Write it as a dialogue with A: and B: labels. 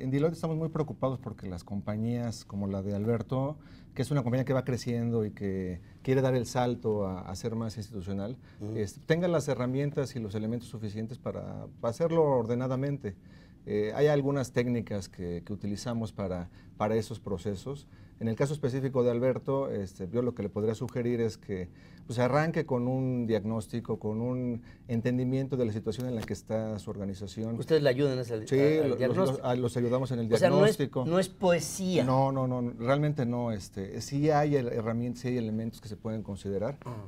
A: En Deloitte estamos muy preocupados porque las compañías como la de Alberto, que es una compañía que va creciendo y que quiere dar el salto a, ser más institucional, tengan las herramientas y los elementos suficientes para hacerlo ordenadamente. Eh, hay algunas técnicas que, utilizamos para, para, esos procesos. En el caso específico de Alberto, este, yo lo que le podría sugerir es que pues, arranque con un diagnóstico, con un entendimiento de la situación en la que está su organización. Ustedes le ayudan a ese diagnóstico. Sí, los, ayudamos en el diagnóstico. O sea, no, es, poesía. No, no, no, realmente no. Este, sí hay herramientas, sí hay elementos que se pueden considerar. Ah.